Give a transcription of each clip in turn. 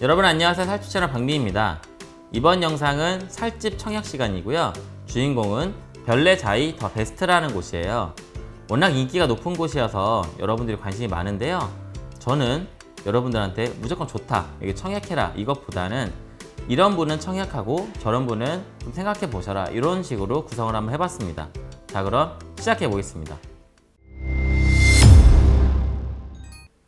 여러분 안녕하세요 살집 채널 박미입니다 이번 영상은 살집 청약 시간이고요 주인공은 별내자이 더 베스트라는 곳이에요 워낙 인기가 높은 곳이어서 여러분들이 관심이 많은데요 저는 여러분들한테 무조건 좋다 여기 청약해라 이것보다는 이런 분은 청약하고 저런 분은 좀 생각해 보셔라 이런 식으로 구성을 한번 해봤습니다 자 그럼 시작해 보겠습니다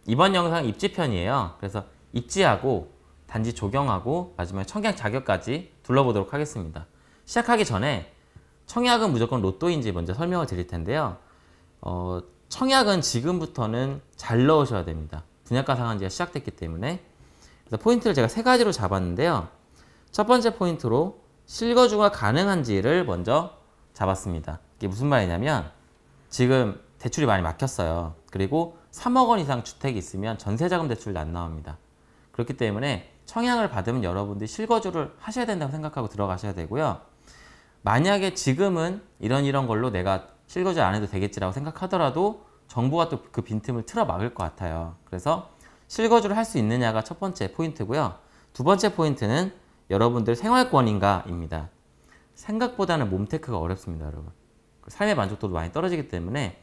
이번 영상 입지편이에요 그래서 입지하고 단지 조경하고 마지막에 청약 자격까지 둘러보도록 하겠습니다. 시작하기 전에 청약은 무조건 로또인지 먼저 설명을 드릴 텐데요. 어, 청약은 지금부터는 잘 넣으셔야 됩니다. 분양가 상한제가 시작됐기 때문에 그래서 포인트를 제가 세 가지로 잡았는데요. 첫 번째 포인트로 실거주가 가능한지를 먼저 잡았습니다. 이게 무슨 말이냐면 지금 대출이 많이 막혔어요. 그리고 3억 원 이상 주택이 있으면 전세자금 대출도 안 나옵니다. 그렇기 때문에 청약을 받으면 여러분들이 실거주를 하셔야 된다고 생각하고 들어가셔야 되고요. 만약에 지금은 이런 이런 걸로 내가 실거주 안 해도 되겠지라고 생각하더라도 정부가 또 그 빈틈을 틀어 막을 것 같아요. 그래서 실거주를 할 수 있느냐가 첫 번째 포인트고요. 두 번째 포인트는 여러분들 생활권인가입니다. 생각보다는 몸테크가 어렵습니다, 여러분. 그 삶의 만족도도 많이 떨어지기 때문에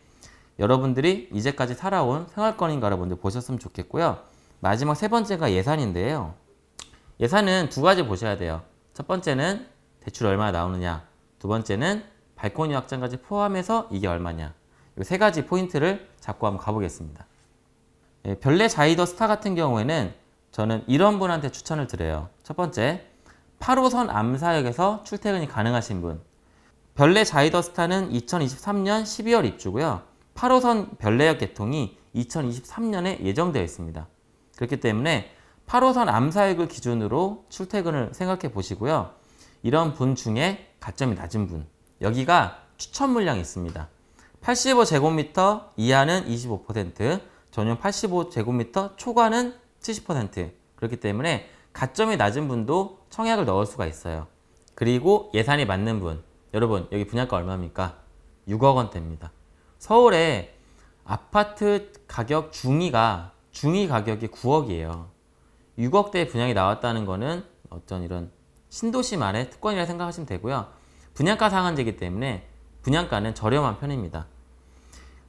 여러분들이 이제까지 살아온 생활권인가를 먼저 보셨으면 좋겠고요. 마지막 세 번째가 예산인데요. 예산은 두 가지 보셔야 돼요. 첫 번째는 대출 얼마 나오느냐. 두 번째는 발코니 확장까지 포함해서 이게 얼마냐. 이 세 가지 포인트를 잡고 한번 가보겠습니다. 예, 별내 자이더 스타 같은 경우에는 저는 이런 분한테 추천을 드려요. 첫 번째, 8호선 암사역에서 출퇴근이 가능하신 분. 별내 자이더 스타는 2023년 12월 입주고요. 8호선 별내역 개통이 2023년에 예정되어 있습니다. 그렇기 때문에 8호선 암사역을 기준으로 출퇴근을 생각해 보시고요. 이런 분 중에 가점이 낮은 분 여기가 추천 물량이 있습니다. 85제곱미터 이하는 25% 전용 85제곱미터 초과는 70% 그렇기 때문에 가점이 낮은 분도 청약을 넣을 수가 있어요. 그리고 예산이 맞는 분 여러분 여기 분양가 얼마입니까? 6억 원대입니다. 서울에 아파트 가격 중위가 중위 가격이 9억이에요. 6억대 분양이 나왔다는 거는 어떤 이런 신도시 만의 특권이라 생각하시면 되고요. 분양가 상한제이기 때문에 분양가는 저렴한 편입니다.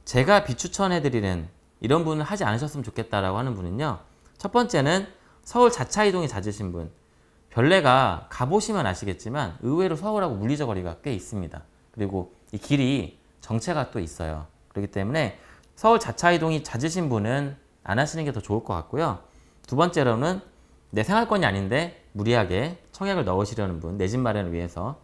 제가 비추천해드리는 이런 분은 하지 않으셨으면 좋겠다라고 하는 분은요. 첫 번째는 서울 자차 이동이 잦으신 분. 별내가 가보시면 아시겠지만 의외로 서울하고 물리적 거리가 꽤 있습니다. 그리고 이 길이 정체가 또 있어요. 그렇기 때문에 서울 자차 이동이 잦으신 분은 안 하시는 게 더 좋을 것 같고요. 두 번째로는 내 생활권이 아닌데 무리하게 청약을 넣으시려는 분, 내 집 마련을 위해서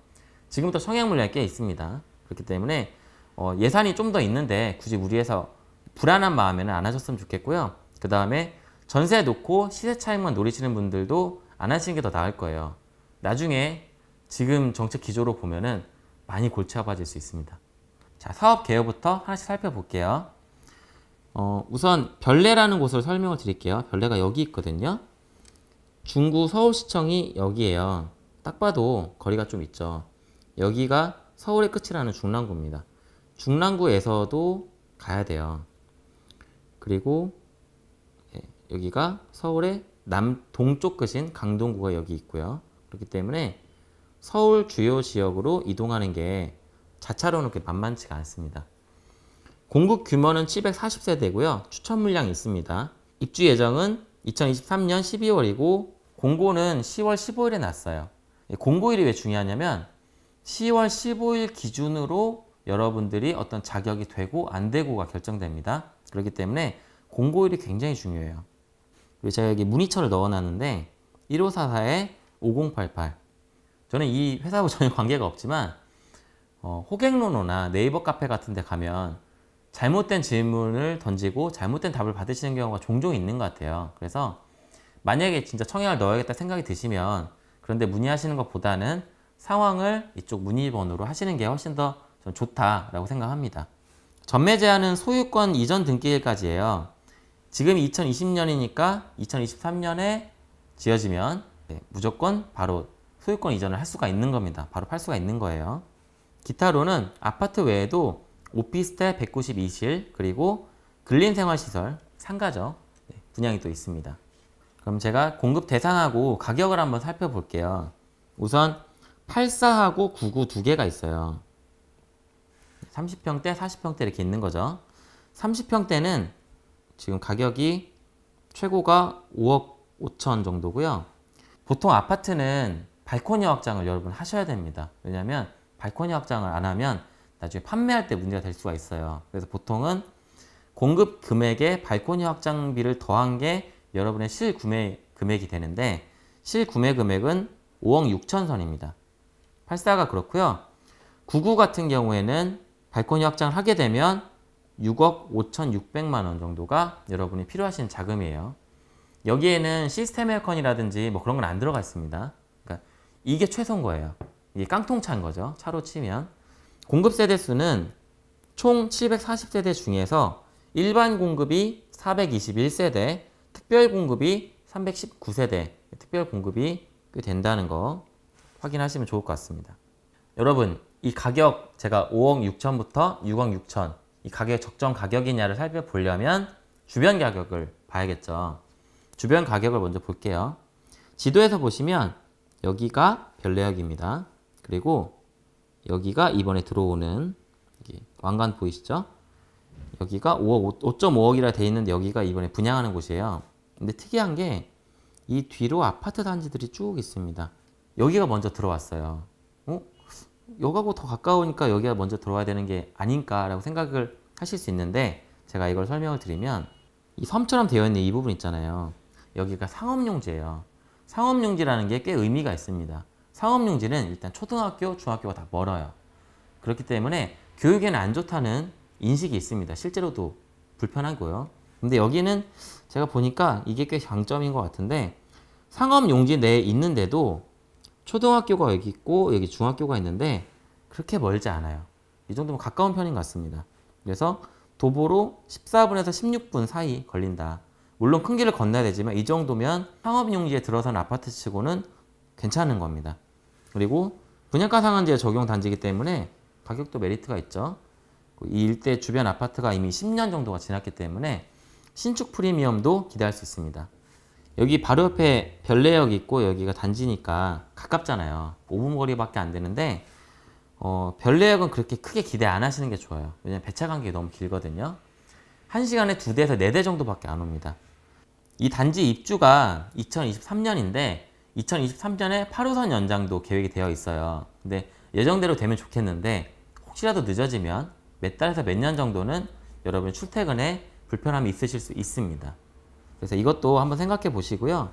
지금부터 청약 물량이 꽤 있습니다. 그렇기 때문에 어, 예산이 좀 더 있는데 굳이 무리해서 불안한 마음에는 안 하셨으면 좋겠고요. 그 다음에 전세 놓고 시세 차익만 노리시는 분들도 안 하시는 게 더 나을 거예요. 나중에 지금 정책 기조로 보면은 많이 골치 아파질 수 있습니다. 자, 사업 개요부터 하나씩 살펴볼게요. 어, 우선 별내라는 곳을 설명을 드릴게요. 별내가 여기 있거든요. 중구 서울시청이 여기에요. 딱 봐도 거리가 좀 있죠. 여기가 서울의 끝이라는 중랑구입니다. 중랑구에서도 가야 돼요. 그리고 예, 여기가 서울의 남동쪽 끝인 강동구가 여기 있고요. 그렇기 때문에 서울 주요 지역으로 이동하는 게 자차로는 그렇게 만만치가 않습니다. 공급 규모는 740세대고요. 추천 물량이 있습니다. 입주 예정은 2023년 12월이고 공고는 10월 15일에 났어요. 예, 공고일이 왜 중요하냐면 10월 15일 기준으로 여러분들이 어떤 자격이 되고 안 되고가 결정됩니다. 그렇기 때문에 공고일이 굉장히 중요해요. 그리고 제가 여기 문의처를 넣어놨는데 1544-5088 저는 이 회사하고 전혀 관계가 없지만 어, 호갱노노나 네이버 카페 같은 데 가면 잘못된 질문을 던지고 잘못된 답을 받으시는 경우가 종종 있는 것 같아요. 그래서 만약에 진짜 청약을 넣어야겠다 생각이 드시면 그런데 문의하시는 것보다는 상황을 이쪽 문의번호로 하시는 게 훨씬 더 좋다라고 생각합니다. 전매 제한은 소유권 이전 등기일까지예요. 지금 2020년이니까 2023년에 지어지면 네, 무조건 바로 소유권 이전을 할 수가 있는 겁니다. 바로 팔 수가 있는 거예요. 기타로는 아파트 외에도 오피스텔 192실 그리고 근린생활시설 상가죠 분양이 또 있습니다. 그럼 제가 공급 대상하고 가격을 한번 살펴볼게요. 우선 84하고 99 두 개가 있어요. 30평대, 40평대 이렇게 있는 거죠. 30평대는 지금 가격이 최고가 5억 5천 정도고요. 보통 아파트는 발코니 확장을 여러분 하셔야 됩니다. 왜냐하면 발코니 확장을 안 하면 나중에 판매할 때 문제가 될 수가 있어요. 그래서 보통은 공급 금액에 발코니 확장비를 더한 게 여러분의 실구매 금액이 되는데 실구매 금액은 5억 6천 선입니다. 84가 그렇고요. 99 같은 경우에는 발코니 확장을 하게 되면 6억 5천6백만원 정도가 여러분이 필요하신 자금이에요. 여기에는 시스템 에어컨이라든지 뭐 그런 건 안 들어가 있습니다. 그러니까 이게 최소인 거예요. 이게 깡통차인 거죠. 차로 치면. 공급 세대 수는 총 740세대 중에서 일반 공급이 421세대, 특별 공급이 319세대, 특별 공급이 꽤 된다는 거 확인하시면 좋을 것 같습니다. 여러분, 이 가격 제가 5억 6천부터 6억 6천 이 가격 적정 가격이냐를 살펴보려면 주변 가격을 봐야겠죠. 주변 가격을 먼저 볼게요. 지도에서 보시면 여기가 별내역입니다. 그리고 여기가 이번에 들어오는 여기 왕관 보이시죠? 여기가 5억 5.5억이라 돼 있는데 여기가 이번에 분양하는 곳이에요. 근데 특이한 게 이 뒤로 아파트 단지들이 쭉 있습니다. 여기가 먼저 들어왔어요. 어? 여기하고 더 가까우니까 여기가 먼저 들어와야 되는 게 아닌가라고 생각을 하실 수 있는데 제가 이걸 설명을 드리면 이 섬처럼 되어 있는 이 부분 있잖아요. 여기가 상업용지예요. 상업용지라는 게 꽤 의미가 있습니다. 상업용지는 일단 초등학교, 중학교가 다 멀어요. 그렇기 때문에 교육에는 안 좋다는 인식이 있습니다. 실제로도 불편하고요. 근데 여기는 제가 보니까 이게 꽤 장점인 것 같은데 상업용지 내에 있는데도 초등학교가 여기 있고 여기 중학교가 있는데 그렇게 멀지 않아요. 이 정도면 가까운 편인 것 같습니다. 그래서 도보로 14분에서 16분 사이 걸린다. 물론 큰 길을 건너야 되지만 이 정도면 상업용지에 들어선 아파트 치고는 괜찮은 겁니다. 그리고 분양가상한제 적용 단지이기 때문에 가격도 메리트가 있죠. 이 일대 주변 아파트가 이미 10년 정도가 지났기 때문에 신축 프리미엄도 기대할 수 있습니다. 여기 바로 옆에 별내역이 있고 여기가 단지니까 가깝잖아요. 5분 거리밖에 안 되는데 어, 별내역은 그렇게 크게 기대 안 하시는 게 좋아요. 왜냐면 하 배차 간격이 너무 길거든요. 1시간에 2대에서 4대 정도밖에 안 옵니다. 이 단지 입주가 2023년인데 2023년에 8호선 연장도 계획이 되어 있어요. 근데 예정대로 되면 좋겠는데 혹시라도 늦어지면 몇 달에서 몇 년 정도는 여러분 출퇴근에 불편함이 있으실 수 있습니다. 그래서 이것도 한번 생각해 보시고요.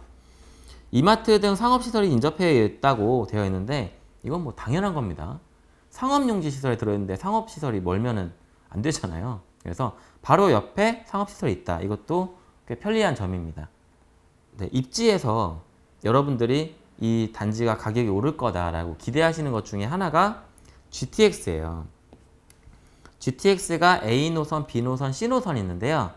이마트 등 상업시설이 인접해 있다고 되어 있는데 이건 뭐 당연한 겁니다. 상업용지 시설에 들어있는데 상업시설이 멀면은 안 되잖아요. 그래서 바로 옆에 상업시설이 있다. 이것도 꽤 편리한 점입니다. 네, 입지에서 여러분들이 이 단지가 가격이 오를 거다라고 기대하시는 것 중에 하나가 GTX예요. GTX가 A 노선, B 노선, C 노선이 있는데요.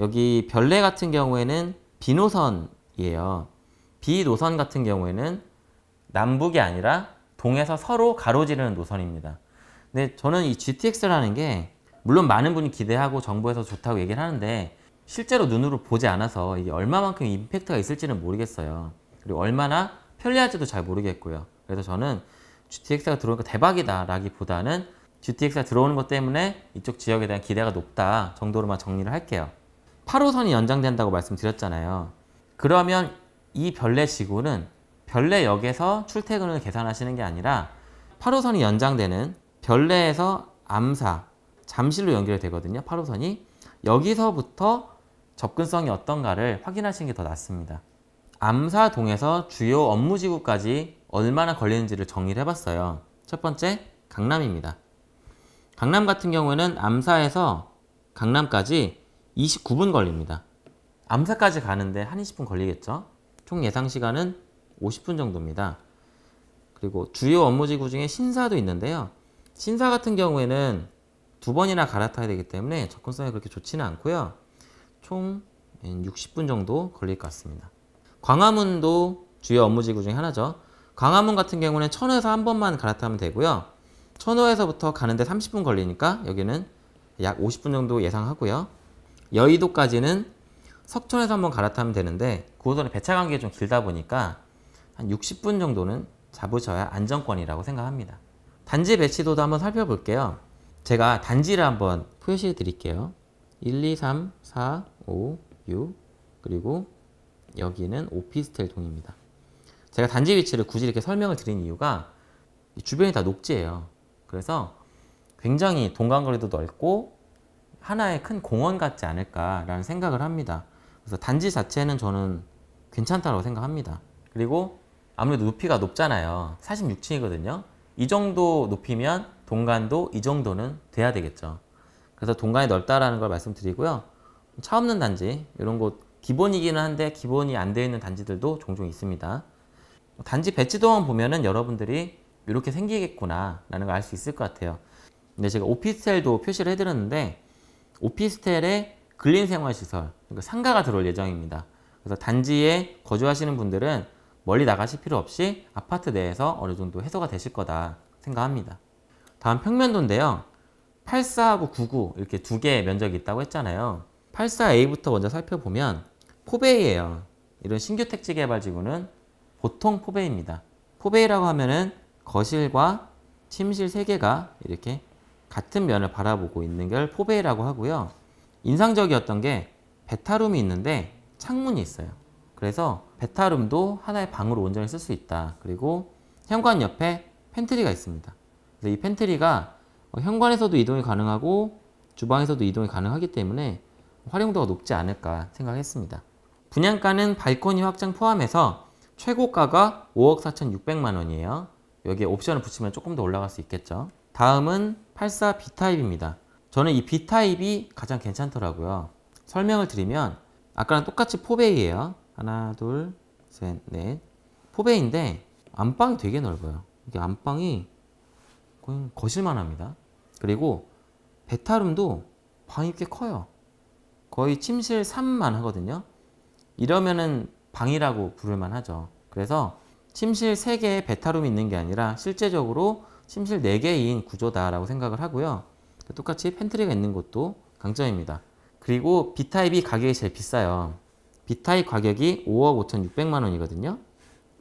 여기 별내 같은 경우에는 B 노선이에요. B 노선 같은 경우에는 남북이 아니라 동에서 서로 가로지르는 노선입니다. 근데 저는 이 GTX라는 게 물론 많은 분이 기대하고 정부에서 좋다고 얘기를 하는데 실제로 눈으로 보지 않아서 이게 얼마만큼 임팩트가 있을지는 모르겠어요. 그리고 얼마나 편리할지도 잘 모르겠고요. 그래서 저는 GTX가 들어오니까 대박이다 라기보다는 GTX가 들어오는 것 때문에 이쪽 지역에 대한 기대가 높다 정도로만 정리를 할게요. 8호선이 연장된다고 말씀드렸잖아요. 그러면 이 별내 지구는 별내역에서 출퇴근을 계산하시는 게 아니라 8호선이 연장되는 별내에서 암사, 잠실로 연결되거든요. 8호선이. 여기서부터 접근성이 어떤가를 확인하시는 게 더 낫습니다. 암사동에서 주요 업무지구까지 얼마나 걸리는지를 정리를 해봤어요. 첫 번째, 강남입니다. 강남 같은 경우에는 암사에서 강남까지 29분 걸립니다. 암사까지 가는데 한 20분 걸리겠죠? 총 예상 시간은 50분 정도입니다. 그리고 주요 업무지구 중에 신사도 있는데요. 신사 같은 경우에는 두 번이나 갈아타야 되기 때문에 접근성이 그렇게 좋지는 않고요. 총 60분 정도 걸릴 것 같습니다. 광화문도 주요 업무지구 중에 하나죠. 광화문 같은 경우는 천호에서 한 번만 갈아타면 되고요. 천호에서부터 가는데 30분 걸리니까 여기는 약 50분 정도 예상하고요. 여의도까지는 석촌에서 한 번 갈아타면 되는데 그곳선의 배차 관계가 좀 길다 보니까 한 60분 정도는 잡으셔야 안정권이라고 생각합니다. 단지 배치도도 한번 살펴볼게요. 제가 단지를 한번 표시해 드릴게요. 1, 2, 3, 4, 5, 6 그리고 여기는 오피스텔 동입니다. 제가 단지 위치를 굳이 이렇게 설명을 드린 이유가 주변이 다 녹지예요. 그래서 굉장히 동간거리도 넓고 하나의 큰 공원 같지 않을까라는 생각을 합니다. 그래서 단지 자체는 저는 괜찮다고 생각합니다. 그리고 아무래도 높이가 높잖아요. 46층이거든요. 이 정도 높이면 동간도 이 정도는 돼야 되겠죠. 그래서 동간이 넓다라는 걸 말씀드리고요. 차 없는 단지 이런 곳 기본이기는 한데 기본이 안 되어 있는 단지들도 종종 있습니다. 단지 배치 도만 보면은 여러분들이 이렇게 생기겠구나 라는 걸 알 수 있을 것 같아요. 근데 제가 오피스텔도 표시를 해드렸는데 오피스텔에 근린생활시설, 그러니까 상가가 들어올 예정입니다. 그래서 단지에 거주하시는 분들은 멀리 나가실 필요 없이 아파트 내에서 어느 정도 해소가 되실 거다 생각합니다. 다음 평면도인데요. 84하고 99 이렇게 두 개의 면적이 있다고 했잖아요. 84A부터 먼저 살펴보면 포베이예요. 이런 신규 택지 개발 지구는 보통 포베이입니다. 포베이라고 하면은 거실과 침실 세 개가 이렇게 같은 면을 바라보고 있는 걸 포베이라고 하고요. 인상적이었던 게 베타룸이 있는데 창문이 있어요. 그래서 베타룸도 하나의 방으로 온전히 쓸 수 있다. 그리고 현관 옆에 팬트리가 있습니다. 그래서 이 팬트리가 어, 현관에서도 이동이 가능하고 주방에서도 이동이 가능하기 때문에 활용도가 높지 않을까 생각했습니다. 분양가는 발코니 확장 포함해서 최고가가 5억 4,600만 원이에요. 여기에 옵션을 붙이면 조금 더 올라갈 수 있겠죠. 다음은 84 B타입입니다. 저는 이 B타입이 가장 괜찮더라고요. 설명을 드리면 아까랑 똑같이 포베이에요 하나, 둘, 셋, 넷. 포베이인데 안방이 되게 넓어요. 이게 안방이 거 거실만 합니다. 그리고 베타룸도 방이 꽤 커요. 거의 침실 3만 하거든요. 이러면은 방이라고 부를만 하죠. 그래서 침실 3개의 베타룸이 있는 게 아니라 실제적으로 침실 4개인 구조다라고 생각을 하고요. 똑같이 팬트리가 있는 것도 강점입니다. 그리고 B타입이 가격이 제일 비싸요. B타입 가격이 5억 5,600만 원이거든요.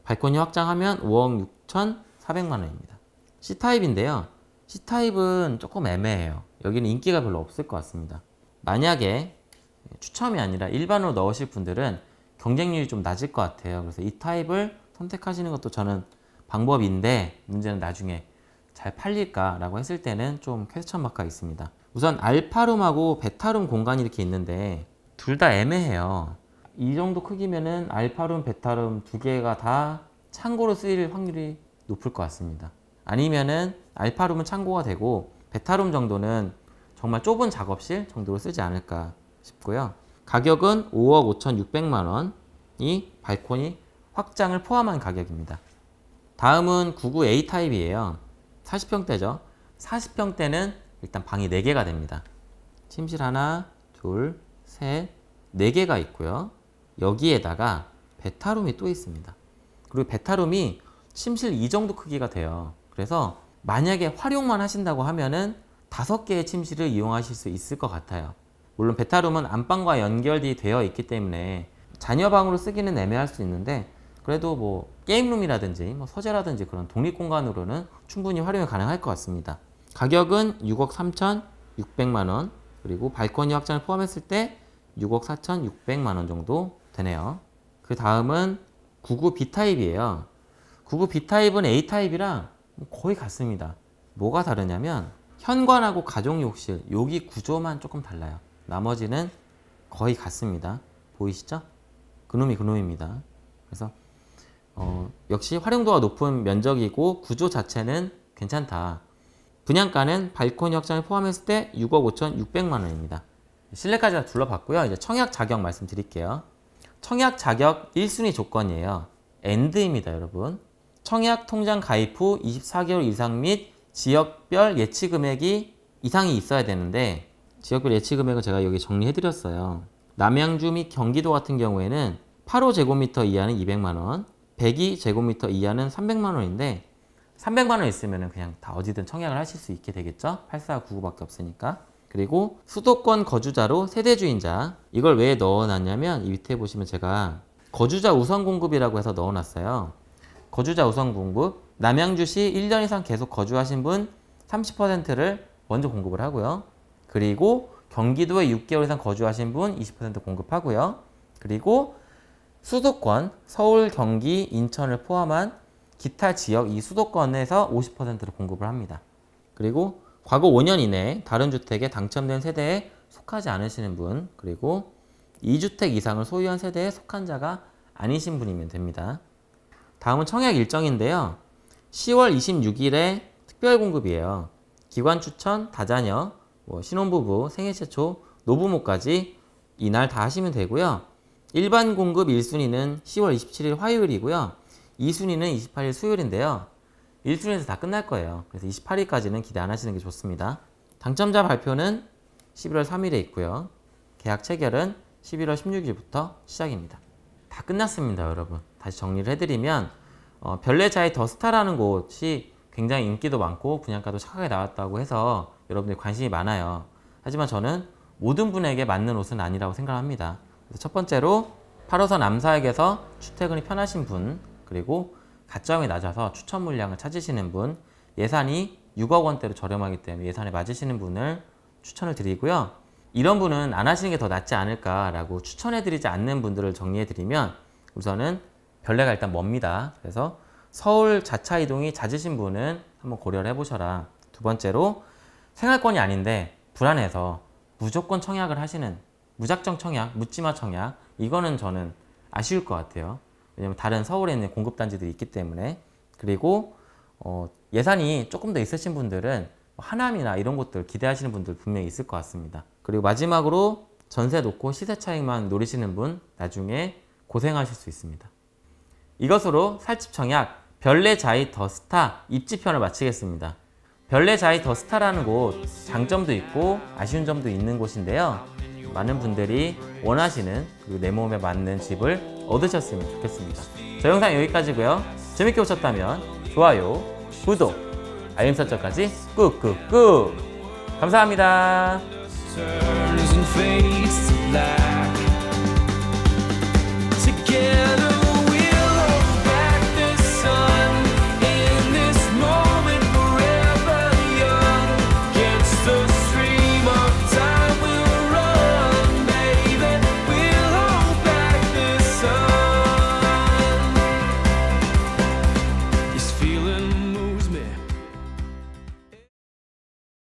발코니 확장하면 5억 6,400만 원입니다. C타입인데요. C타입은 조금 애매해요. 여기는 인기가 별로 없을 것 같습니다. 만약에 추첨이 아니라 일반으로 넣으실 분들은 경쟁률이 좀 낮을 것 같아요. 그래서 이 타입을 선택하시는 것도 저는 방법인데 문제는 나중에 잘 팔릴까라고 했을 때는 좀 퀘스천 마크가 있습니다. 우선 알파룸하고 베타룸 공간이 이렇게 있는데 둘 다 애매해요. 이 정도 크기면은 알파룸, 베타룸 두 개가 다 창고로 쓰일 확률이 높을 것 같습니다. 아니면은 알파룸은 창고가 되고 베타룸 정도는 정말 좁은 작업실 정도로 쓰지 않을까 싶고요. 가격은 5억 5,600만 원이 발코니 확장을 포함한 가격입니다. 다음은 99 A 타입이에요. 40평대죠. 40평대는 일단 방이 4개가 됩니다. 침실 하나, 둘, 셋, 4개가 있고요. 여기에다가 베타룸이 또 있습니다. 그리고 베타룸이 침실 이 정도 크기가 돼요. 그래서 만약에 활용만 하신다고 하면은 다 개의 침실을 이용하실 수 있을 것 같아요. 물론 베타룸은 안방과 연결이 되어 있기 때문에 자녀방으로 쓰기는 애매할 수 있는데 그래도 뭐 게임룸이라든지 뭐 서재라든지 그런 독립 공간으로는 충분히 활용이 가능할 것 같습니다. 가격은 6억 3천 6백만 원 그리고 발코니 확장을 포함했을 때 6억 4천 6백만 원 정도 되네요. 그 다음은 99 B타입이에요. 99 B타입은 A타입이랑 뭐 거의 같습니다. 뭐가 다르냐면 현관하고 가정욕실 여기 구조만 조금 달라요. 나머지는 거의 같습니다. 보이시죠? 그놈이 그놈입니다. 그래서 어, 역시 활용도가 높은 면적이고 구조 자체는 괜찮다. 분양가는 발코니 확장을 포함했을 때 6억 5천6백만 원입니다. 실내까지 다 둘러봤고요. 이제 청약 자격 말씀드릴게요. 청약 자격 1순위 조건이에요. 엔드입니다, 여러분. 청약 통장 가입 후 24개월 이상 및 지역별 예치 금액이 이상이 있어야 되는데 지역별 예치 금액을 제가 여기 정리해드렸어요. 남양주 및 경기도 같은 경우에는 8호 제곱미터 이하는 200만원, 102 제곱미터 이하는 300만원인데 300만원 있으면 그냥 다 어디든 청약을 하실 수 있게 되겠죠? 8499밖에 없으니까. 그리고 수도권 거주자로 세대주인자 이걸 왜 넣어놨냐면 이 밑에 보시면 제가 거주자 우선 공급이라고 해서 넣어놨어요. 거주자 우선 공급 남양주시 1년 이상 계속 거주하신 분 30%를 먼저 공급을 하고요. 그리고 경기도에 6개월 이상 거주하신 분 20% 공급하고요. 그리고 수도권, 서울, 경기, 인천을 포함한 기타 지역 이 수도권에서 50%를 공급을 합니다. 그리고 과거 5년 이내 에 다른 주택에 당첨된 세대에 속하지 않으시는 분 그리고 2주택 이상을 소유한 세대에 속한 자가 아니신 분이면 됩니다. 다음은 청약 일정인데요. 10월 26일에 특별 공급이에요. 기관 추천, 다자녀, 뭐 신혼부부, 생애 최초, 노부모까지 이날 다 하시면 되고요. 일반 공급 1순위는 10월 27일 화요일이고요. 2순위는 28일 수요일인데요. 1순위에서 다 끝날 거예요. 그래서 28일까지는 기대 안 하시는 게 좋습니다. 당첨자 발표는 11월 3일에 있고요. 계약 체결은 11월 16일부터 시작입니다. 다 끝났습니다, 여러분. 다시 정리를 해드리면 어, 별내자의 더스타라는 곳이 굉장히 인기도 많고 분양가도 착하게 나왔다고 해서 여러분들이 관심이 많아요. 하지만 저는 모든 분에게 맞는 옷은 아니라고 생각합니다. 첫 번째로 8호선 남사역에서 출퇴근이 편하신 분, 그리고 가점이 낮아서 추천 물량을 찾으시는 분, 예산이 6억 원대로 저렴하기 때문에 예산에 맞으시는 분을 추천을 드리고요. 이런 분은 안 하시는 게 더 낫지 않을까라고 추천해드리지 않는 분들을 정리해드리면 우선은 별내가 일단 멉니다. 그래서 서울 자차 이동이 잦으신 분은 한번 고려를 해보셔라. 두 번째로 생활권이 아닌데 불안해서 무조건 청약을 하시는 무작정 청약, 묻지마 청약 이거는 저는 아쉬울 것 같아요. 왜냐면 다른 서울에 있는 공급단지들이 있기 때문에 그리고 어, 예산이 조금 더 있으신 분들은 뭐 하남이나 이런 곳들 기대하시는 분들 분명히 있을 것 같습니다. 그리고 마지막으로 전세 놓고 시세 차익만 노리시는 분 나중에 고생하실 수 있습니다. 이것으로 살집 청약 별내 자이 더 스타 입지편을 마치겠습니다. 별내자이 더 스타라는 곳 장점도 있고 아쉬운 점도 있는 곳인데요. 많은 분들이 원하시는 그리고 내 몸에 맞는 집을 얻으셨으면 좋겠습니다. 저 영상 여기까지고요. 재밌게 보셨다면 좋아요, 구독, 알림 설정까지 꾹꾹꾹! 감사합니다.